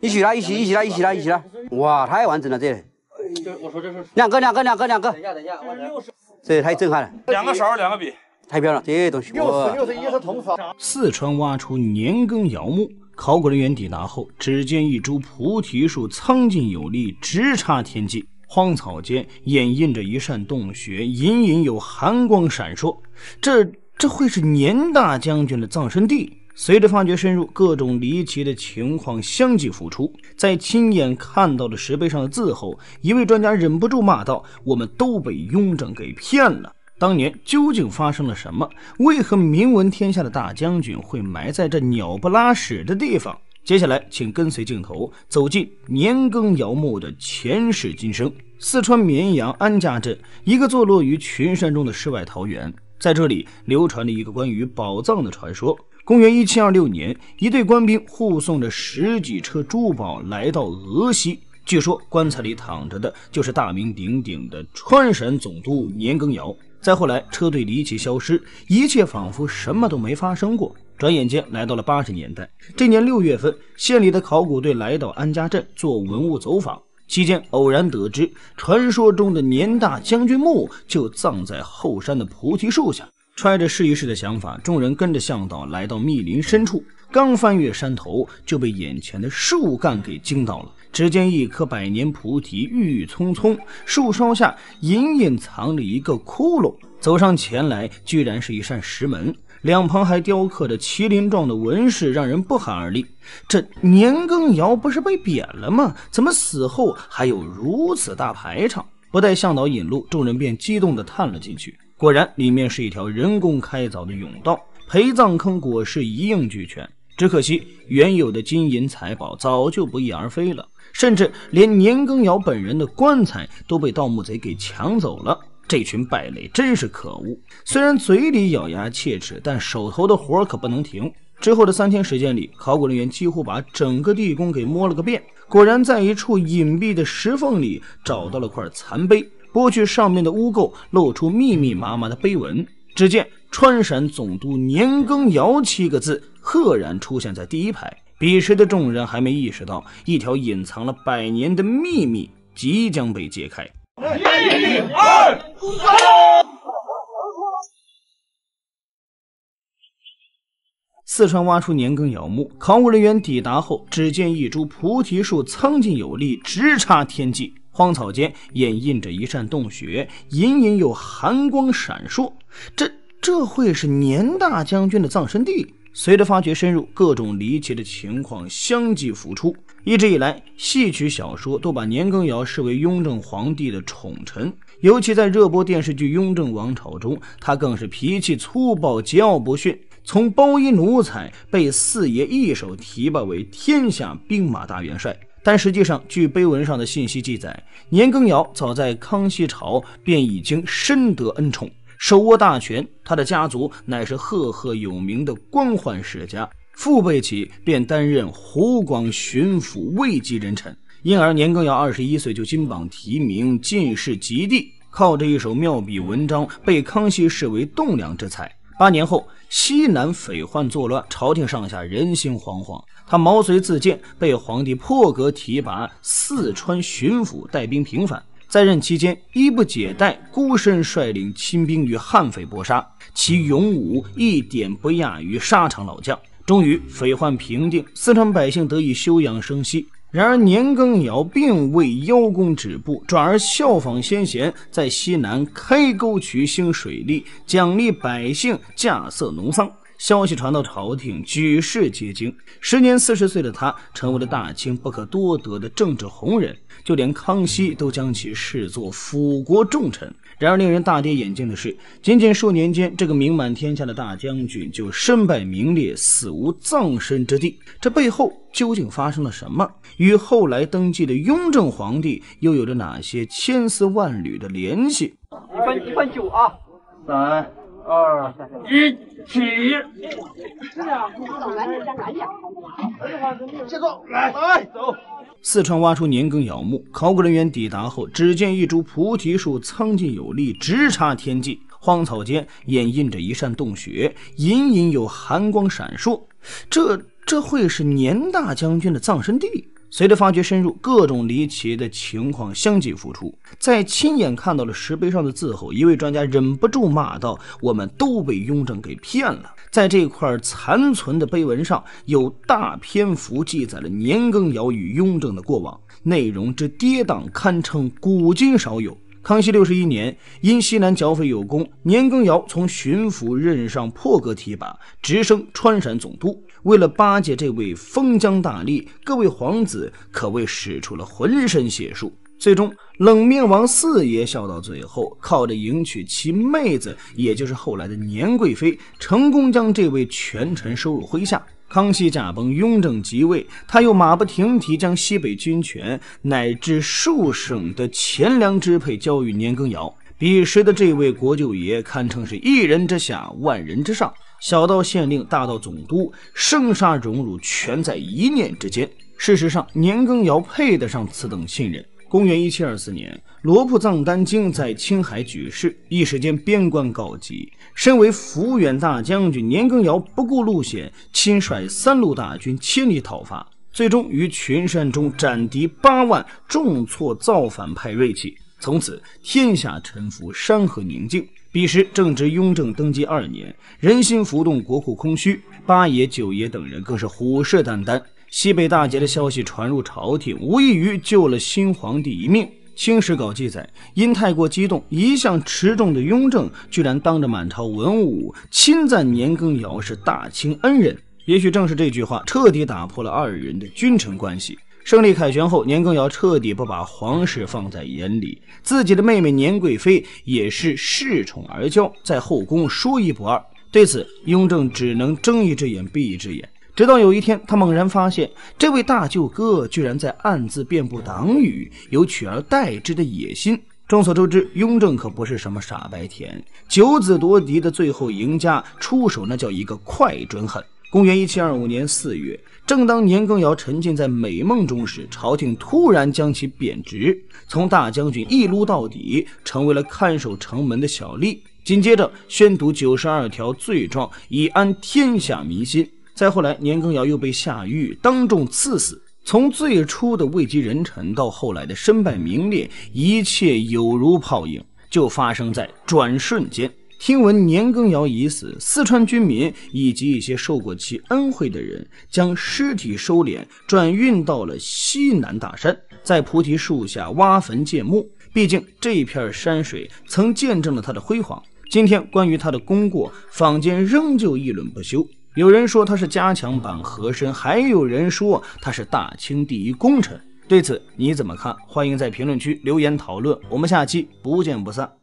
一起来，一起，一起来，一起来，一起来！哇，太完整了，这！里。两个，两个，两个，两个。等一下，等一下，这太震撼了！两个勺，两个笔，太漂亮，这东西。六十，六十，一是铜勺。四川挖出年羹尧墓，考古人员抵达后，只见一株菩提树苍劲有力，直插天际，荒草间掩映着一扇洞穴，隐隐有寒光闪烁。这，这会是年大将军的葬身地？随着发掘深入，各种离奇的情况相继浮出。在亲眼看到了石碑上的字后，一位专家忍不住骂道：“我们都被雍正给骗了！当年究竟发生了什么？为何名闻天下的大将军会埋在这鸟不拉屎的地方？”接下来，请跟随镜头走进年羹尧墓的前世今生。四川绵阳安家镇，一个坐落于群山中的世外桃源，在这里流传着一个关于宝藏的传说。公元一七二六年，一队官兵护送着十几车珠宝来到俄西，据说棺材里躺着的就是大名鼎鼎的川陕总督年羹尧。再后来，车队离奇消失，一切仿佛什么都没发生过。转眼间，来到了八十年代，这年六月份，县里的考古队来到安家镇做文物走访，期间偶然得知，传说中的年大将军墓就葬在后山的菩提树下。揣着试一试的想法，众人跟着向导来到密林深处。刚翻越山头，就被眼前的树干给惊到了。只见一棵百年菩提郁郁葱葱，树梢下隐隐藏着一个窟窿。走上前来，居然是一扇石门，两旁还雕刻着麒麟状的纹饰，让人不寒而栗。这年羹尧不是被贬了吗？怎么死后还有如此大排场？不待向导引路，众人便激动地探了进去。果然，里面是一条人工开凿的甬道，陪葬坑、果实一应俱全。只可惜，原有的金银财宝早就不翼而飞了，甚至连年羹尧本人的棺材都被盗墓贼给抢走了。这群败类真是可恶！虽然嘴里咬牙切齿，但手头的活儿可不能停。之后的三天时间里，考古人员几乎把整个地宫给摸了个遍。果然，在一处隐蔽的石缝里，找到了块残碑。剥去上面的污垢，露出密密麻麻的碑文。只见“川陕总督年羹尧”七个字赫然出现在第一排。彼时的众人还没意识到，一条隐藏了百年的秘密即将被揭开。一二三！四川挖出年羹尧墓，考古人员抵达后，只见一株菩提树苍劲有力，直插天际。荒草间掩映着一扇洞穴，隐隐有寒光闪烁。这这会是年大将军的葬身地？随着发掘深入，各种离奇的情况相继浮出。一直以来，戏曲小说都把年羹尧视为雍正皇帝的宠臣，尤其在热播电视剧《雍正王朝》中，他更是脾气粗暴、桀骜不驯。从包衣奴才被四爷一手提拔为天下兵马大元帅。但实际上，据碑文上的信息记载，年羹尧早在康熙朝便已经深得恩宠，手握大权。他的家族乃是赫赫有名的官宦世家，父辈起便担任湖广巡抚，位极人臣。因而，年羹尧二十一岁就金榜题名，进士及第，靠着一手妙笔文章被康熙视为栋梁之才。八年后，西南匪患作乱，朝廷上下人心惶惶。他毛遂自荐，被皇帝破格提拔四川巡抚，带兵平反。在任期间，衣不解带，孤身率领亲兵与悍匪搏杀，其勇武一点不亚于沙场老将。终于匪患平定，四川百姓得以休养生息。然而年羹尧并未邀功止步，转而效仿先贤，在西南开沟渠、兴水利，奖励百姓，稼穑农桑。消息传到朝廷，举世皆惊。时年四十岁的他，成为了大清不可多得的政治红人，就连康熙都将其视作辅国重臣。然而令人大跌眼镜的是，仅仅数年间，这个名满天下的大将军就身败名裂，死无葬身之地。这背后究竟发生了什么？与后来登基的雍正皇帝又有着哪些千丝万缕的联系？一分一分酒啊，三。二一，起！谢来来走。四川挖出年羹尧墓，考古人员抵达后，只见一株菩提树苍劲有力，直插天际，荒草间掩映着一扇洞穴，隐隐有寒光闪烁。这这会是年大将军的葬身地？随着发掘深入，各种离奇的情况相继浮出。在亲眼看到了石碑上的字后，一位专家忍不住骂道：“我们都被雍正给骗了。”在这块残存的碑文上有大篇幅记载了年羹尧与雍正的过往，内容之跌宕，堪称古今少有。康熙六十一年，因西南剿匪有功，年羹尧从巡抚任上破格提拔，直升川陕总督。为了巴结这位封疆大吏，各位皇子可谓使出了浑身解数。最终，冷面王四爷笑到最后，靠着迎娶其妹子，也就是后来的年贵妃，成功将这位权臣收入麾下。康熙驾崩，雍正即位，他又马不停蹄将西北军权乃至数省的钱粮支配交予年羹尧。彼时的这位国舅爷，堪称是一人之下，万人之上。小到县令，大到总督，生杀荣辱全在一念之间。事实上，年羹尧配得上此等信任。公元一七二四年，罗卜藏丹津在青海举事，一时间边关告急。身为抚远大将军，年羹尧不顾路险，亲率三路大军千里讨伐，最终于群山中斩敌八万，重挫造反派锐气。从此天下沉浮，山河宁静。彼时正值雍正登基二年，人心浮动，国库空虚，八爷、九爷等人更是虎视眈眈。西北大捷的消息传入朝廷，无异于救了新皇帝一命。清史稿记载，因太过激动，一向持重的雍正居然当着满朝文武亲赞年羹尧是大清恩人。也许正是这句话，彻底打破了二人的君臣关系。胜利凯旋后，年羹尧彻底不把皇室放在眼里，自己的妹妹年贵妃也是恃宠而骄，在后宫说一不二。对此，雍正只能睁一只眼闭一只眼。直到有一天，他猛然发现，这位大舅哥居然在暗自遍布党羽，有取而代之的野心。众所周知，雍正可不是什么傻白甜，九子夺嫡的最后赢家，出手那叫一个快准狠。公元一七二五年四月，正当年羹尧沉浸在美梦中时，朝廷突然将其贬职，从大将军一撸到底，成为了看守城门的小吏。紧接着，宣读九十二条罪状，以安天下民心。再后来，年羹尧又被下狱，当众赐死。从最初的位极人臣，到后来的身败名裂，一切有如泡影，就发生在转瞬间。听闻年羹尧已死，四川军民以及一些受过其恩惠的人将尸体收敛，转运到了西南大山，在菩提树下挖坟建墓。毕竟这片山水曾见证了他的辉煌。今天关于他的功过，坊间仍旧议论不休。有人说他是加强版和珅，还有人说他是大清第一功臣。对此你怎么看？欢迎在评论区留言讨论。我们下期不见不散。